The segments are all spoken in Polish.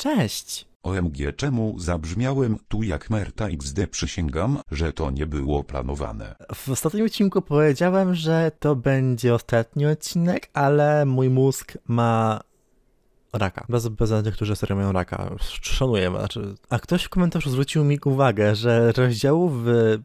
Cześć. OMG czemu zabrzmiałem tu jak Merta XD przysięgam, że to nie było planowane. W ostatnim odcinku powiedziałem, że to będzie ostatni odcinek, ale mój mózg ma raka. Bez, bez tych, którzy serio mają raka. Szanuję, znaczy. A ktoś w komentarzu zwrócił mi uwagę, że rozdziałów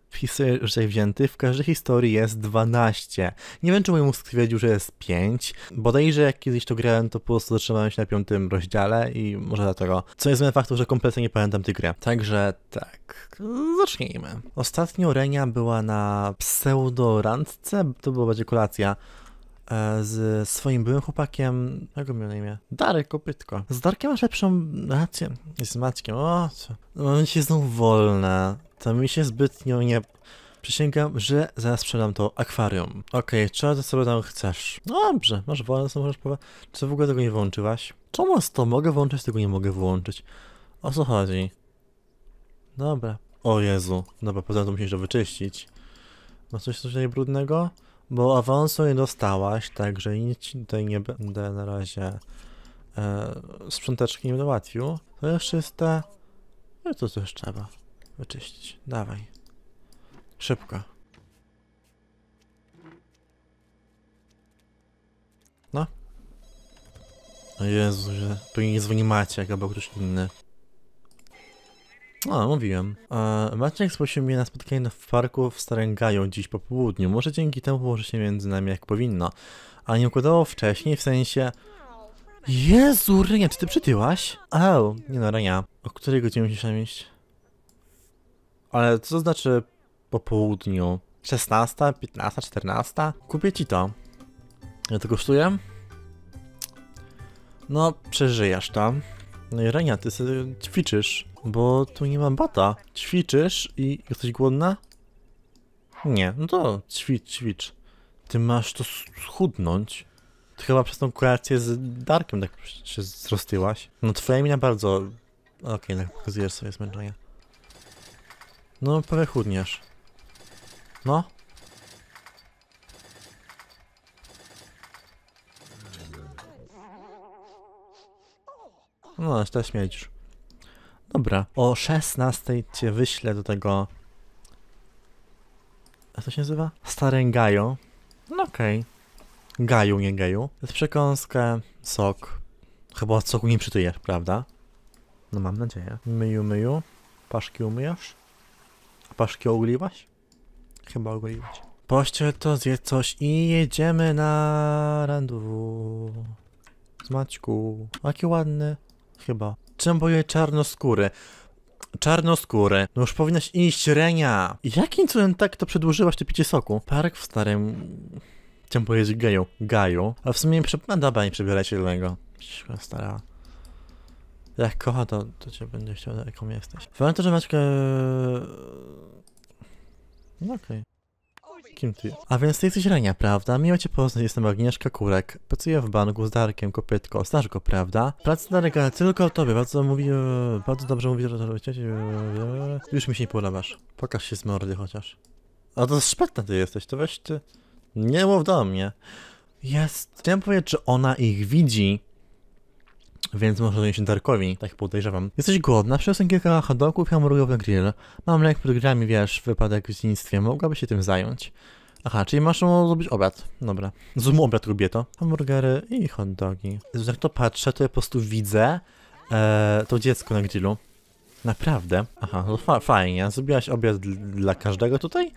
w historii wzięty w każdej historii jest 12. Nie wiem, czy mój mózg stwierdził, że jest 5. Bodajże jak kiedyś to grałem, to po prostu zatrzymałem się na piątym rozdziale i może dlatego. Co jest zmianą faktu, że kompletnie nie pamiętam tej gry. Także tak, zacznijmy. Ostatnio Renia była na pseudo-randce. to była bardziej kolacja E, z swoim byłym chłopakiem, jak go miał na imię? Darek Kopytko. Z Darkiem masz lepszą relację. Z Maćkiem, o co? Mam no, się znowu wolne. To mi się zbytnio nie... Przysięgam, że zaraz sprzedam to akwarium. Okej, okay, czego ty sobie tam chcesz? No, dobrze, masz wolę, co możesz powiedzieć. Czy w ogóle tego nie włączyłaś? Czemu z to mogę włączyć, tego nie mogę włączyć? O co chodzi? Dobra. O Jezu. Dobra, potem to musisz to wyczyścić. Masz coś tutaj brudnego? Bo awansu nie dostałaś, także nic tutaj nie będę na razie e, sprząteczki nie dołatwił. To jest czyste. No to coś trzeba wyczyścić. Dawaj. Szybko. No. O Jezu, że tu nic nie macie, jak albo ktoś inny. A, mówiłem. E, Maciek zaprosił mnie na spotkanie w parku w Starengaju dziś po południu. Może dzięki temu położy się między nami jak powinno. A nie układało wcześniej, w sensie... Jezu, Renia, czy ty przytyłaś? Au, nie no, Renia. O której godzinie musisz iść? Ale co to znaczy po południu? 16, 15, 14? Kupię ci to. Ile to kosztuje? No, przeżyjesz to. No i Renia, ty sobie ćwiczysz. Bo tu nie ma bata. Ćwiczysz i jesteś głodna? Nie, no to ćwicz, ćwicz. Ty masz to schudnąć. Ty chyba przez tą kolację z Darkiem tak się zrostyłaś. No twoja mina bardzo... Okej, okay, pokazujesz sobie zmęczenie. No, prawie chudniesz. No. No, aż teraz śmierdzisz. Dobra, o 16 cię wyślę do tego... Jak to się nazywa? Starengajo. No okej. Okay. Gaju, nie geju. Z przekąskę, sok. Chyba od soku nie przytyjesz, prawda? No mam nadzieję. Myju, myju. Paszki umyjesz? Paszki ogoliłaś? Chyba ogoliłaś. Pościel to zje coś i jedziemy na randu. Z Maćku. Jaki ładny. Chyba. Czemu czarnoskóry? Czarnoskóry. No już powinnaś iść, Renia! Jakim cudem tak to przedłużyłaś te picie soku? Park w starym... Chciałem powiedzieć geju. Gaju. A w sumie nie prze... No dobra, nie przebieraj się innego. stara. Jak kocha, to, to cię będzie chciał, jaką jesteś. to że Maćkę... E, no okej. Okay kim ty A więc ty jesteś rania, prawda? Miło cię poznać, jestem Agnieszka Kurek. Pracuję w banku z Darkiem Kopytko. Znasz go, prawda? Praca Darka tylko o tobie, bardzo mówi... E, bardzo dobrze mówi, Już mi się nie podobasz. Pokaż się z mordy chociaż. A to szpetna ty jesteś, to weź ty... Nie mów do mnie. Jest... Chciałem powiedzieć, czy ona ich widzi, więc może doniesię się Darkowi, tak podejrzewam. Jesteś głodna? Przyniosłem kilka hotdogów, i hamburgerów na grill. Mam lek pod grami, wiesz, wypadek w dzieciństwie, mogłaby się tym zająć. Aha, czyli masz zrobić obiad. Dobra. Zoom obiad to. Hamburgery i hotdogi. jak to patrzę, to ja po prostu widzę e, to dziecko na grillu. Naprawdę? Aha, no fa fajnie. Zrobiłaś obiad dla każdego tutaj?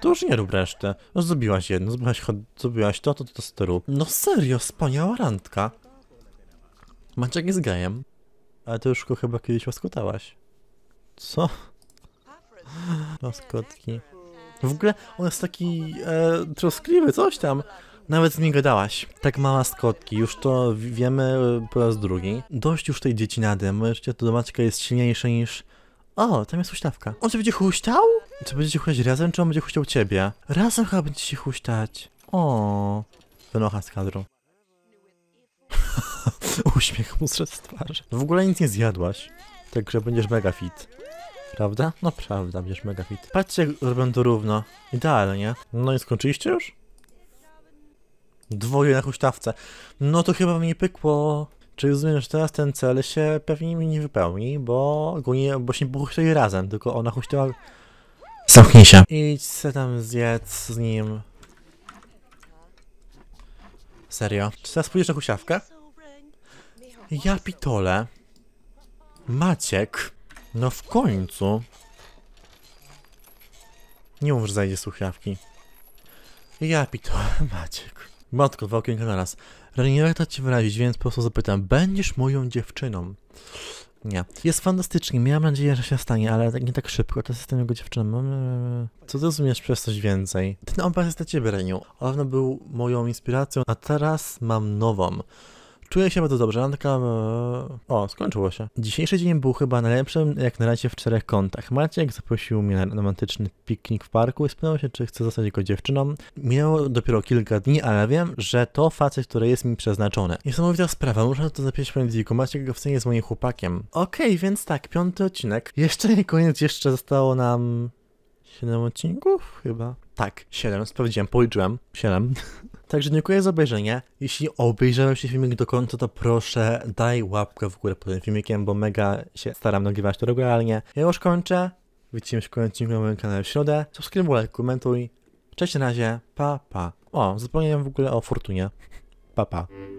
To już nie rób resztę. Już zrobiłaś jedno, zrobiłaś, zrobiłaś to, to, to, to, to rób. No serio, wspaniała randka. Maciek jest gejem. Ale ty już go chyba kiedyś łaskotałaś. Co? Łaskotki. W ogóle on jest taki e, troskliwy, coś tam. Nawet z nim gadałaś. Tak mała skotki, już to wiemy e, po raz drugi. Dość już tej dziecinady, możecie to do Maćka jest silniejsze niż... O, tam jest huśtawka. On cię będzie huśtał? Czy będziecie huśtać razem, czy on będzie huśtał ciebie? Razem chyba będziecie huśtać. O, wynocha z kadru. Uśmiech mu z twarzy. W ogóle nic nie zjadłaś. Także będziesz mega fit. Prawda? No prawda, będziesz mega fit. Patrzcie, jak robią to równo. Idealnie. No i skończyliście już? Dwoje na huśtawce. No to chyba mi nie pykło. Czy rozumiem, że teraz ten cel się pewnie mi nie wypełni, bo ogólnie, bo się pochuścili razem, tylko ona huśtała... Zamknij się. Idź se tam zjedz z nim. Serio. Czy teraz pójdziesz na huśtawkę? Ja pitole. Maciek. No w końcu. Nie mów, że zajdzie słuchawki. Ja pitole, Maciek. Matko, dwa okienka na raz. Rani nie ci wyrazić, więc po prostu zapytam. Będziesz moją dziewczyną? Nie. Jest fantastycznie, miałam nadzieję, że się stanie, ale tak nie tak szybko, to jestem jego dziewczyną. E, co rozumiesz przez coś więcej? Ten obraz jest dla ciebie, Reniu. Dawno był moją inspiracją, a teraz mam nową. Czuję się bardzo dobrze, taka. E, o, skończyło się. Dzisiejszy dzień był chyba najlepszym jak na razie w czterech kątach. Maciek zaprosił mnie na romantyczny piknik w parku i spytał się, czy chcę zostać jego dziewczyną. Minęło dopiero kilka dni, ale wiem, że to facet, który jest mi przeznaczony. Niesamowita sprawa, muszę to zapisać w prędziku. Maciek go w z moim chłopakiem. Okej, okay, więc tak, piąty odcinek. Jeszcze nie koniec, jeszcze zostało nam... 7 odcinków chyba. Tak, 7, sprawdziłem, policzyłem. 7. Także dziękuję za obejrzenie. Jeśli obejrzałem się filmik do końca, to proszę daj łapkę w górę pod tym filmikiem, bo mega się staram nagrywać to regularnie. Ja już kończę. Widzimy się w kolejnym odcinku na moim kanale w środę. Subskrybuj, like, komentuj. Cześć na razie. Pa, pa. O, zapomniałem w ogóle o Fortunie. Pa, pa.